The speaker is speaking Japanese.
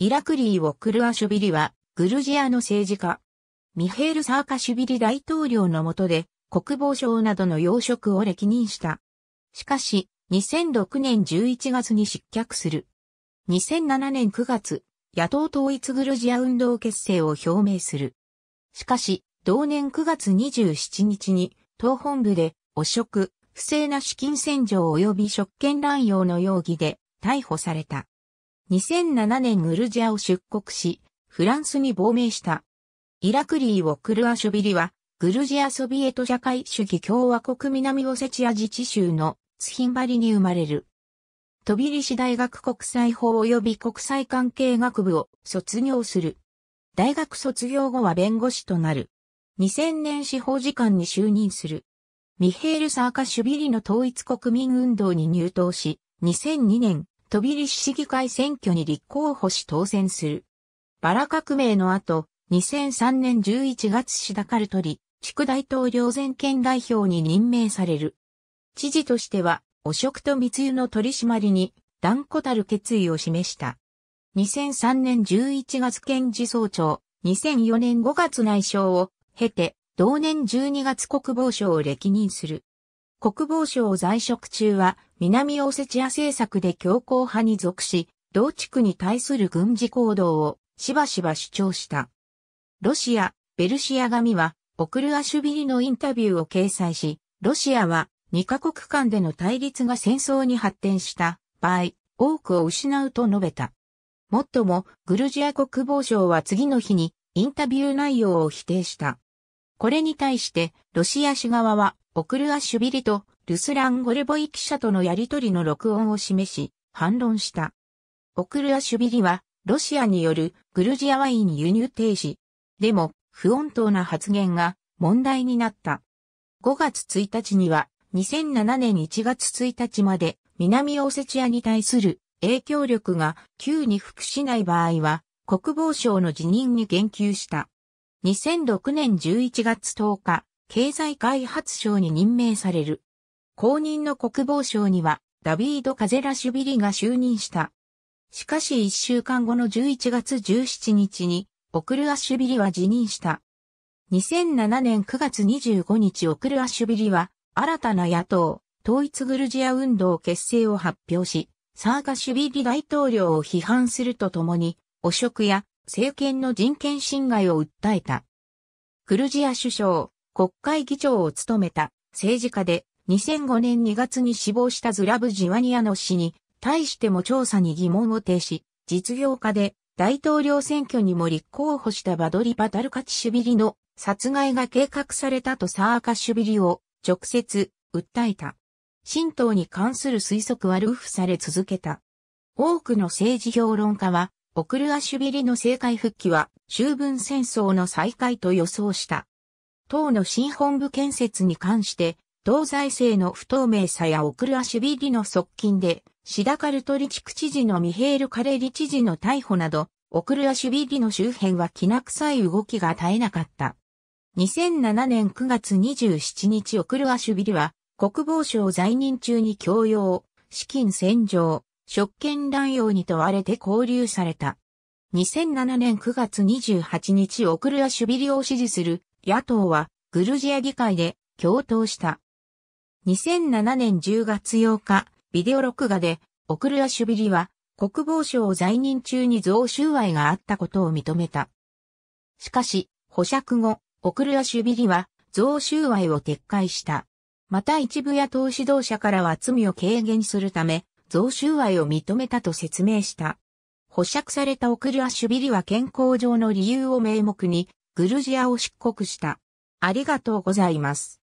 イラクリー・ウォクルアシュビリは、グルジアの政治家。ミヘール・サーカシュビリ大統領の下で、国防省などの要職を歴任した。しかし、2006年11月に失脚する。2007年9月、野党統一グルジア運動結成を表明する。しかし、同年9月27日に、党本部で、汚職、不正な資金洗浄及び職権乱用の容疑で逮捕された。2007年グルジアを出国し、フランスに亡命した。イラクリー・をクルアシュビリは、グルジアソビエト社会主義共和国南オセチア自治州のツヒンバリに生まれる。トビリシ大学国際法及び国際関係学部を卒業する。大学卒業後は弁護士となる。2000年司法次官に就任する。ミヘール・サーカシュビリの統一国民運動に入党し、2002年飛びシ市議会選挙に立候補し当選する。バラ革命の後、2003年11月シダカルトリ、地区大統領全権代表に任命される。知事としては、汚職と密輸の取り締まりに断固たる決意を示した。2003年11月検事総長、2004年5月内相を経て、同年12月国防省を歴任する。国防省在職中は、南オセチア政策で強硬派に属し、同地区に対する軍事行動をしばしば主張した。ロシア、ベルシア紙は、オクルアシュビリのインタビューを掲載し、ロシアは2カ国間での対立が戦争に発展した場合、多くを失うと述べた。もっとも、グルジア国防省は次の日にインタビュー内容を否定した。これに対して、ロシア市側は、オクルアシュビリとルスラン・ゴルボイ記者とのやりとりの録音を示し、反論した。オクルアシュビリは、ロシアによるグルジアワイン輸入停止。でも、不穏当な発言が問題になった。5月1日には、2007年1月1日まで南オセチアに対する影響力が急に服しない場合は、国防省の辞任に言及した。2006年11月10日、経済開発省に任命される。後任の国防省にはダビード・カゼラシュビリが就任した。しかし一週間後の11月17日に、オクルアッシュビリは辞任した。2007年9月25日オクルアッシュビリは、新たな野党、統一グルジア運動結成を発表し、サーガシュビリ大統領を批判するとともに、汚職や政権の人権侵害を訴えた。グルジア首相、国会議長を務めた政治家で2005年2月に死亡したズラブ・ジワニアの死に対しても調査に疑問を呈し、実業家で大統領選挙にも立候補したバドリ・パタルカチシュビリの殺害が計画されたとサーカシュビリを直接訴えた。神道に関する推測はルフされ続けた。多くの政治評論家は、オクルアシュビリの政界復帰は、終分戦争の再開と予想した。党の新本部建設に関して、同財政の不透明さやオクルアシュビリの側近で、シダカルトリ地区知事のミヘール・カレリ知事の逮捕など、オクルアシュビリの周辺はきな臭い動きが絶えなかった。2007年9月27日オクルアシュビリは、国防省在任中に強要、資金洗浄、職権乱用に問われて拘留された。2007年9月28日オクルアシュビリを支持する野党はグルジア議会で共闘した。2007年10月8日、ビデオ録画で、オクルアシュビリは、国防省を在任中に贈収賄があったことを認めた。しかし、保釈後、オクルアシュビリは、贈収賄を撤回した。また一部や党指導者からは罪を軽減するため、贈収賄を認めたと説明した。保釈されたオクルアシュビリは健康上の理由を名目に、グルジアを出国した。ありがとうございます。